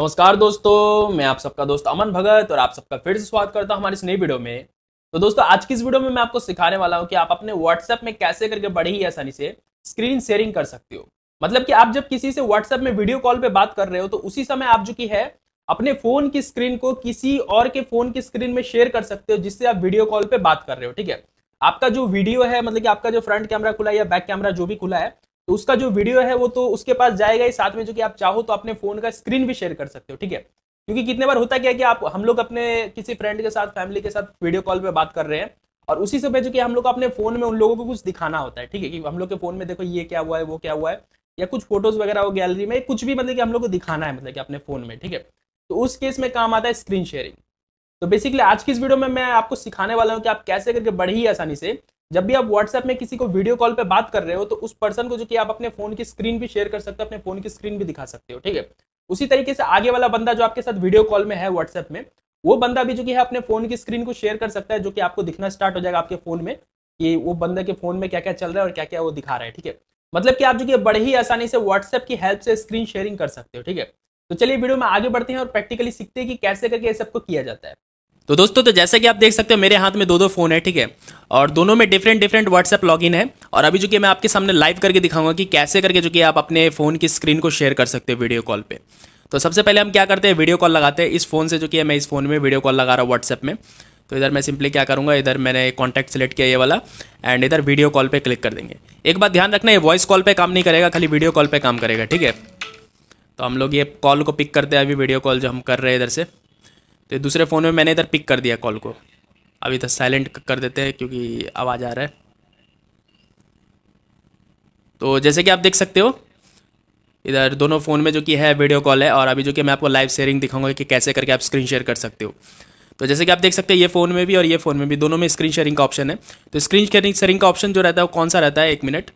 नमस्कार दोस्तों मैं आप सबका दोस्त अमन भगत और आप सबका फिर से स्वागत करता हूं हमारी इस नई वीडियो में तो दोस्तों आज की इस वीडियो में मैं आपको सिखाने वाला हूं कि आप अपने व्हाट्सएप में कैसे करके बड़े ही आसानी से स्क्रीन शेयरिंग कर सकते हो मतलब कि आप जब किसी से व्हाट्सएप में वीडियो कॉल पर बात कर रहे हो तो उसी समय आप जो की है अपने फोन की स्क्रीन को किसी और के फोन की स्क्रीन में शेयर कर सकते हो जिससे आप वीडियो कॉल पर बात कर रहे हो ठीक है आपका जो वीडियो है मतलब कि आपका जो फ्रंट कैमरा खुला है या बैक कैमरा जो भी खुला है तो उसका जो वीडियो है वो तो उसके पास जाएगा ही साथ में जो कि आप चाहो तो अपने फोन का स्क्रीन भी शेयर कर सकते हो ठीक है क्योंकि कितने बार होता क्या कि आप हम लोग अपने किसी फ्रेंड के साथ फैमिली के साथ वीडियो कॉल पर बात कर रहे हैं और उसी समय जो कि हम लोग अपने फोन में उन लोगों को कुछ दिखाना होता है ठीक है कि हम लोग के फोन में देखो ये क्या हुआ है वो क्या हुआ है या कुछ फोटोज वगैरह हो गैलरी में कुछ भी मतलब कि हम लोग को दिखाना है मतलब कि अपने फोन में ठीक है तो उस केस में काम आता है स्क्रीन शेयरिंग तो बेसिकली आज की इस वीडियो में मैं आपको सिखाने वाला हूँ कि आप कैसे करके बड़ी ही आसानी से जब भी आप व्हाट्सएप में किसी को वीडियो कॉल पे बात कर रहे हो तो उस पर्सन को जो कि आप अपने फोन की स्क्रीन भी शेयर कर सकते हो अपने फोन की स्क्रीन भी दिखा सकते हो ठीक है उसी तरीके से आगे वाला बंदा जो आपके साथ वीडियो कॉल में है व्हाट्सएप में वो बंदा भी जो कि है अपने फोन की स्क्रीन को शेयर कर सकता है जो कि आपको दिखना स्टार्ट हो जाएगा आपके फोन में कि वो बंदा के फोन में क्या क्या चल रहा है और क्या क्या वो दिखा रहा है ठीक है मतलब कि आप जो कि बड़े ही आसानी से व्हाट्सएप की हेल्प से स्क्रीन शेयरिंग कर सकते हो ठीक है तो चलिए वीडियो में आगे बढ़ते हैं और प्रैक्टिकली सीखते हैं कि कैसे करके ये सबको किया जाता है तो दोस्तों तो जैसे कि आप देख सकते हो मेरे हाथ में दो दो फोन है ठीक है और दोनों में डिफरेंट डिफरेंट व्हाट्सएप लॉगिन है और अभी जो कि मैं आपके सामने लाइव करके दिखाऊंगा कि कैसे करके जो कि आप अपने फ़ोन की स्क्रीन को शेयर कर सकते हो वीडियो कॉल पे तो सबसे पहले हम क्या करते हैं वीडियो कॉल लगाते हैं इस फ़ोन से जो कि मैं इस फ़ोन में वीडियो कॉल लगा रहा हूँ व्हाट्सएप में तो इधर मैं सिंपली क्या करूँगा इधर मैंने कॉन्टैक्ट सेलेक्ट किया ये वाला एंड इधर वीडियो कॉल पर क्लिक कर देंगे एक बात ध्यान रखना ये वॉइस कॉल पर काम नहीं करेगा खाली वीडियो कॉल पर काम करेगा ठीक है तो हम लोग ये कॉल को पिक करते हैं अभी वीडियो कॉल जो हम कर रहे हैं इधर से तो दूसरे फ़ोन में मैंने इधर पिक कर दिया कॉल को अभी तो साइलेंट कर देते हैं क्योंकि आवाज़ आ रहा है तो जैसे कि आप देख सकते हो इधर दोनों फ़ोन में जो कि है वीडियो कॉल है और अभी जो कि मैं आपको लाइव शेयरिंग दिखाऊंगा कि कैसे करके आप स्क्रीन शेयर कर सकते हो तो जैसे कि आप देख सकते हैं ये फ़ोन में भी और ये फ़ोन में भी दोनों में स्क्रीन शेयरिंग का ऑप्शन है तो स्क्रीन शेयरिंग शेयरिंग का ऑप्शन जो रहता है वो कौन सा रहता है एक मिनट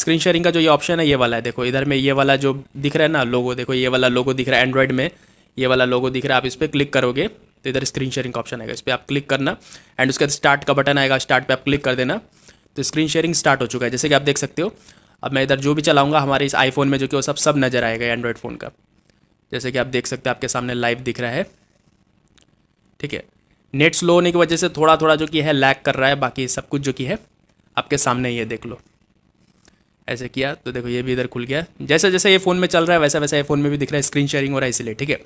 स्क्रीन शेयरिंग का जो ये ऑप्शन है ये वाला है देखो इधर में ये वाला जो दिख रहा है ना लोगो देखो ये वाला लोगो दिख रहा है एंड्रॉयड में ये वाला लोगो दिख रहा है आप इस पर क्लिक करोगे तो इधर स्क्रीन शेयरिंग का ऑप्शन आएगा इस पर आप क्लिक करना एंड उसके बाद स्टार्ट का बटन आएगा स्टार्ट पर आप क्लिक कर देना तो स्क्रीन शेयरिंग स्टार्ट हो चुका है जैसे कि आप देख सकते हो अब मैं इधर जो भी चलाऊंगा हमारे इस आईफोन में जो कि वो सब सब नज़र आएगा एंड्रॉयड फ़ोन का जैसे कि आप देख सकते हैं आपके सामने लाइव दिख रहा है ठीक है नेट स्लो होने की वजह से थोड़ा थोड़ा जो कि है लैग कर रहा है बाकी सब कुछ जो कि है आपके सामने ये देख लो ऐसे किया तो देखो ये भी इधर खुल गया जैसे जैसे ये फ़ोन में चल रहा है वैसा वैसा ये फ़ोन में भी दिख रहा है स्क्रीन शेयरिंग हो रहा है इसलिए ठीक है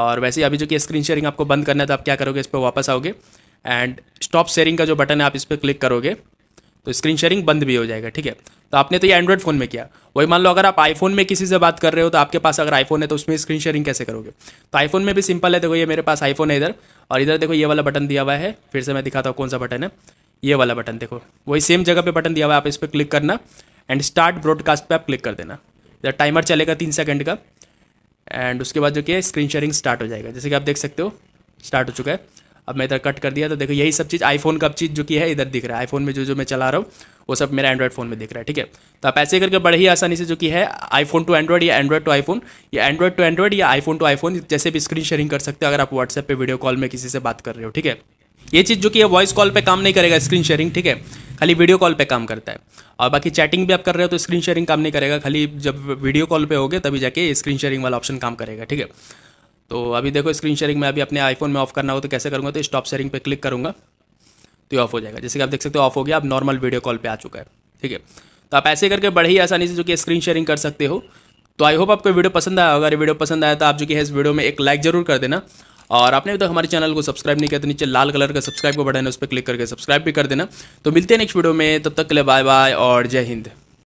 और वैसे अभी जो कि स्क्रीन शेयरिंग आपको बंद करना है तो आप क्या करोगे इस पर वापस आओगे एंड स्टॉप शेयरिंग का जो बटन है आप इस पर क्लिक करोगे तो स्क्रीन शेयरिंग बंद भी हो जाएगा ठीक है तो आपने तो ये एंड्रॉइड फ़ोन में किया वही मान लो अगर आप आईफोन में किसी से बात कर रहे हो तो आपके पास अगर आईफोन है तो उसमें स्क्रीन शेयरिंग कैसे करोगे तो आईफोन में भी सिंपल है देखो ये मेरे पास आईफोन है इधर और इधर देखो ये वाला बटन दिया हुआ है फिर से मैं दिखाता हूँ कौन सा बटन है ये वाला बटन देखो वही सेम जगह पे बटन दिया हुआ है आप इस पर क्लिक करना एंड स्टार्ट ब्रॉडकास्ट पर आप क्लिक कर देना इधर टाइमर चलेगा तीन सेकंड का एंड उसके बाद जो कि स्क्रीन शेयरिंग स्टार्ट हो जाएगा जैसे कि आप देख सकते हो स्टार्ट हो चुका है अब मैं इधर कट कर दिया तो देखो यही सब चीज़ आईफोन का चीज़ जो कि है इधर दिख रहा है आईफोन में जो जो मैं चला रहा हूँ वो सब मेरा एंड्रॉइड फ़ोन में दिख रहा है ठीक है तो आप ऐसे करके बड़े ही आसानी से जो कि है आईफोन टू एंड्रॉइड या एंड्रॉइड टू आईफोन या एंड्रॉइड टू एंड्रॉइड या आईफोन टू आईफोन जैसे भी स्क्रीन शेयरिंग कर सकते हो अगर आप व्हाट्सएप पर वीडियो कॉल में किसी से बात कर रहे हो ठीक है ये चीज़ जो कि वॉइस कॉल पे काम नहीं करेगा स्क्रीन शेयरिंग ठीक है खाली वीडियो कॉल पे काम करता है और बाकी चैटिंग भी आप कर रहे हो तो स्क्रीन शेयरिंग काम नहीं करेगा खाली जब वीडियो कॉल पे होगे तभी जाके स्क्रीन शेयरिंग वाला ऑप्शन काम करेगा ठीक है तो अभी देखो स्क्रीन शेयरिंग में अभी अपने आईफोन में ऑफ करना हो तो कैसे करूँगा तो स्टॉप शेयरिंग पर क्लिक करूँगा तो ये ऑफ हो जाएगा जैसे कि आप देख सकते हो ऑफ हो गया अब नॉर्मल वीडियो कॉल पर आ चुका है ठीक है तो आप ऐसे करके बड़े ही आसानी से जो कि स्क्रीन शेयरिंग कर सकते हो तो आई होप आपको वीडियो पसंद आया अगर वीडियो पसंद आया तो आप जो कि है इस वीडियो में एक लाइक जरूर कर देना और आपने अभी तक हमारे चैनल को सब्सक्राइब नहीं किया तो नीचे लाल कलर का सब्सक्राइब का बटन है उस पर क्लिक करके सब्सक्राइब भी कर देना तो मिलते हैं नेक्स्ट वीडियो में तब तक के लिए बाय बाय और जय हिंद